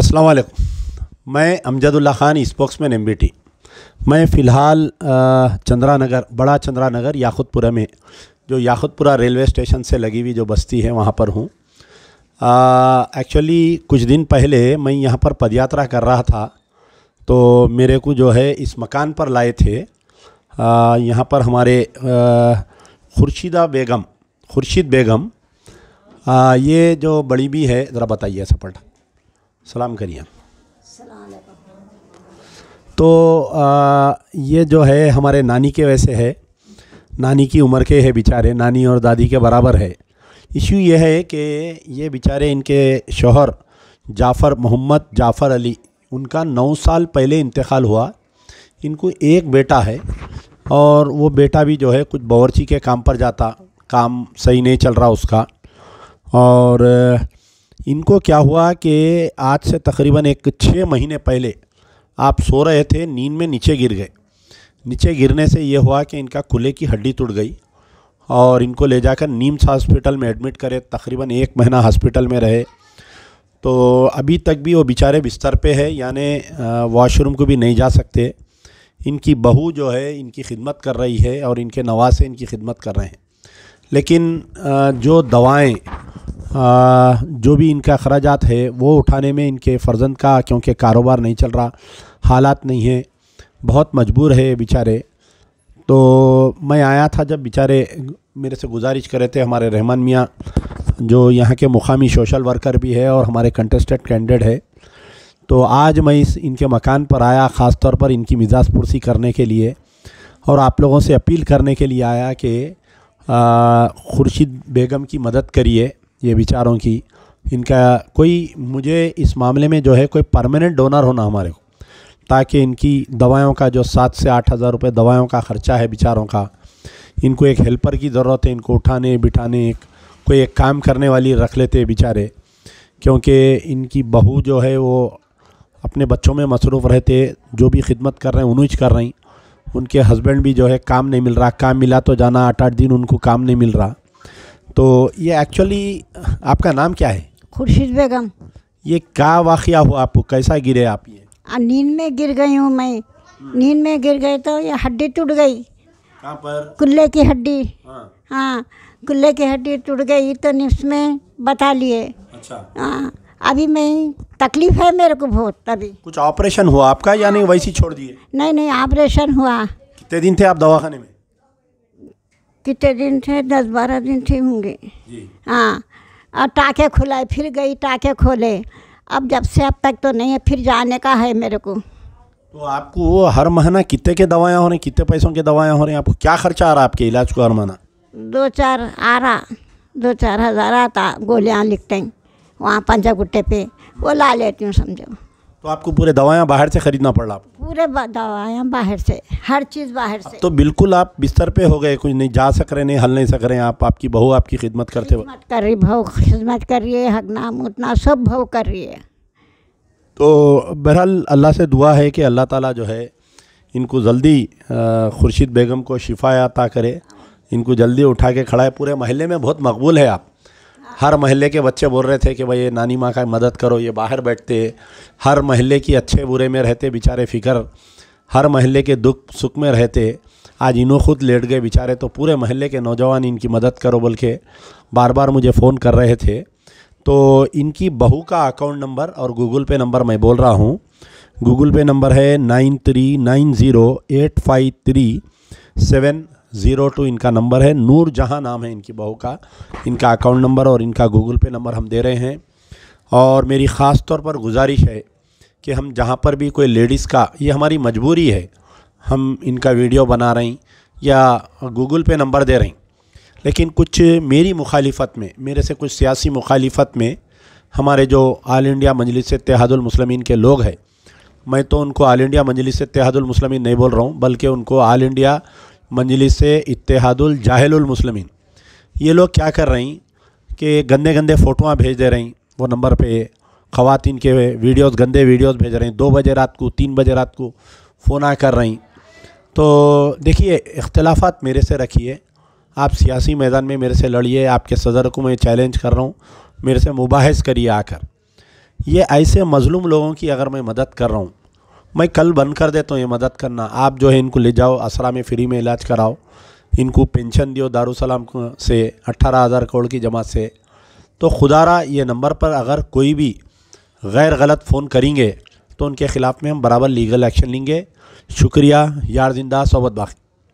अस्सलाम वालेकुम मैं अमजदुल्ला ख़ान स्पोक्समैन एम मैं फ़िलहाल चंद्रा नगर बड़ा चंद्रा नगर याखुतपुरा में जो याखुतपुरा रेलवे स्टेशन से लगी हुई जो बस्ती है वहाँ पर हूँ एक्चुअली कुछ दिन पहले मैं यहाँ पर पदयात्रा कर रहा था तो मेरे को जो है इस मकान पर लाए थे यहाँ पर हमारे खुर्शीदा बेगम खुर्शीद बेगम आ, ये जो बड़ी भी है ज़रा बताइए सपट सलाम करिए तो आ, ये जो है हमारे नानी के वैसे है नानी की उम्र के है बेचारे नानी और दादी के बराबर है इशू ये है कि ये बेचारे इनके शोहर जाफ़र मोहम्मद जाफ़र अली उनका नौ साल पहले इंतकाल हुआ इनको एक बेटा है और वो बेटा भी जो है कुछ बावरची के काम पर जाता काम सही नहीं चल रहा उसका और इनको क्या हुआ कि आज से तकरीबन एक छः महीने पहले आप सो रहे थे नींद में नीचे गिर गए नीचे गिरने से ये हुआ कि इनका कुल्हे की हड्डी टूट गई और इनको ले जाकर नीम्स हॉस्पिटल में एडमिट करे तकरीबन एक महीना हॉस्पिटल में रहे तो अभी तक भी वो बेचारे बिस्तर पे है यानी वॉशरूम को भी नहीं जा सकते इनकी बहू जो है इनकी खिदमत कर रही है और इनके नवासे इनकी खिदमत कर रहे हैं लेकिन जो दवाएं जो भी इनका अखराजात है वो उठाने में इनके फ़र्जंद का क्योंकि कारोबार नहीं चल रहा हालात नहीं है बहुत मजबूर है बेचारे तो मैं आया था जब बेचारे मेरे से गुजारिश करे थे हमारे रहमान मियाँ जो यहाँ के मुकामी सोशल वर्कर भी है और हमारे कंटेस्टेड कैंडिडेट है तो आज मैं इस इनके मकान पर आया ख़ास तौर पर इनकी मिजाज पुरसी करने के लिए और आप लोगों से अपील करने के लिए आया कि खुर्शीद बेगम की मदद करिए ये विचारों की इनका कोई मुझे इस मामले में जो है कोई परमानेंट डोनर होना हमारे को ताकि इनकी दवाओं का जो सात से आठ हज़ार रुपये दवाओं का ख़र्चा है बेचारों का इनको एक हेल्पर की ज़रूरत है इनको उठाने बिठाने एक कोई एक काम करने वाली रख लेते बेचारे क्योंकि इनकी बहू जो है वो अपने बच्चों में मसरूफ़ रहते जो भी खिदमत कर रहे हैं उन्हों कर रही उनके हस्बैंड भी जो है काम नहीं मिल रहा काम मिला तो जाना आठ आठ दिन उनको काम नहीं मिल रहा तो ये एक्चुअली आपका नाम क्या है खुर्शीद बेगम ये क्या वाक़ हुआ आपको कैसा गिरे आप ये नींद में गिर गई हूँ मैं नींद में गिर गई तो ये हड्डी टूट गई कहाँ पर कुल्ले की हड्डी हाँ, हाँ कुल्ले की हड्डी टूट गई तो में बता लिए अच्छा हाँ अभी मैं तकलीफ है मेरे को बहुत अभी कुछ ऑपरेशन हुआ आपका या नहीं हाँ। वैसी छोड़ दिए नहीं नहीं ऑपरेशन हुआ कितने दिन थे आप दवाखाने में कितने दिन थे दस बारह दिन थे होंगे हाँ और टाके खुलाए फिर गई टाके खोले अब जब से अब तक तो नहीं है फिर जाने का है मेरे को तो आपको वो हर महीना कितने के दवाएं हो रही कितने पैसों के दवाएं हो रही आपको क्या खर्चा आ रहा है आपके इलाज को हर महीना दो चार आ रहा दो चार हज़ार आता गोलियाँ लिखते हैं वहाँ पंजा गुट्टे पे वो ला लेती हूँ समझो तो आपको पूरे दवाएं बाहर से खरीदना पड़ आपको पूरे दवाएं बाहर से हर चीज़ बाहर से तो बिल्कुल आप बिस्तर पे हो गए कुछ नहीं जा सक रहे नहीं हल नहीं सक रहे आप आपकी बहू आपकी खिदमत करते हो कर रही बहू खिदमत कर रही है हक नाम उतना सब बहू कर रही है तो बहरहाल अल्लाह से दुआ है कि अल्लाह ताला जो है इनको जल्दी खुर्शीद बेगम को शिफा अता करे इनको जल्दी उठा के खड़ा है पूरे महल्ले में बहुत मकबूल है आप हर महल्ले के बच्चे बोल रहे थे कि भाई ये नानी माँ का मदद करो ये बाहर बैठते हर महल्ले की अच्छे बुरे में रहते बेचारे फ़िक्र हर महल्ले के दुख सुख में रहते आज इन्हों खुद लेट गए बेचारे तो पूरे महल्ले के नौजवान इनकी मदद करो बोल के बार बार मुझे फ़ोन कर रहे थे तो इनकी बहू का अकाउंट नंबर और गूगल पे नंबर मैं बोल रहा हूँ गूगल पे नंबर है nine three nine zero eight five three seven zero two इनका नंबर है नूर जहाँ नाम है इनकी बहू का इनका अकाउंट नंबर और इनका गूगल पे नंबर हम दे रहे हैं और मेरी ख़ास तौर पर गुजारिश है कि हम जहाँ पर भी कोई लेडीज़ का ये हमारी मजबूरी है हम इनका वीडियो बना रही या गूगल पे नंबर दे रही लेकिन कुछ मेरी मुखालिफत में मेरे से कुछ सियासी मुखालिफत में हमारे जो आल इंडिया मजलिस इतिहादुलमसलमिन के लोग हैं मैं तो उनको आल इंडिया मजलिस इतिहादुलमसलमिन नहीं बोल रहा हूँ बल्कि उनको आल इंडिया मंजलिस इतिहादुल जाहिलुल मुस्लिमीन ये लोग क्या कर रही कि गंदे गंदे फ़ोटोआँ भेज दे रही वो नंबर पे ख़वान के वीडियोस गंदे वीडियोस भेज रही दो बजे रात को तीन बजे रात को फ़ोन आ कर रही तो देखिए इख्लाफा मेरे से रखिए आप सियासी मैदान में मेरे से लड़िए आपके सदर को मैं चैलेंज कर रहा हूँ मेरे से मुबाहस करिए आकर ये ऐसे मज़लूम लोगों की अगर मैं मदद कर रहा हूँ मैं कल बंद कर देता हूँ ये मदद करना आप जो है इनको ले जाओ असरा में फ्री में इलाज कराओ इनको पेंशन दियो दारूसलाम से अट्ठारह हज़ार करोड़ की जमात से तो खुदारा ये नंबर पर अगर कोई भी गैर गलत फ़ोन करेंगे तो उनके ख़िलाफ़ में हम बराबर लीगल एक्शन लेंगे शुक्रिया यार जिंदा सोबत बाकी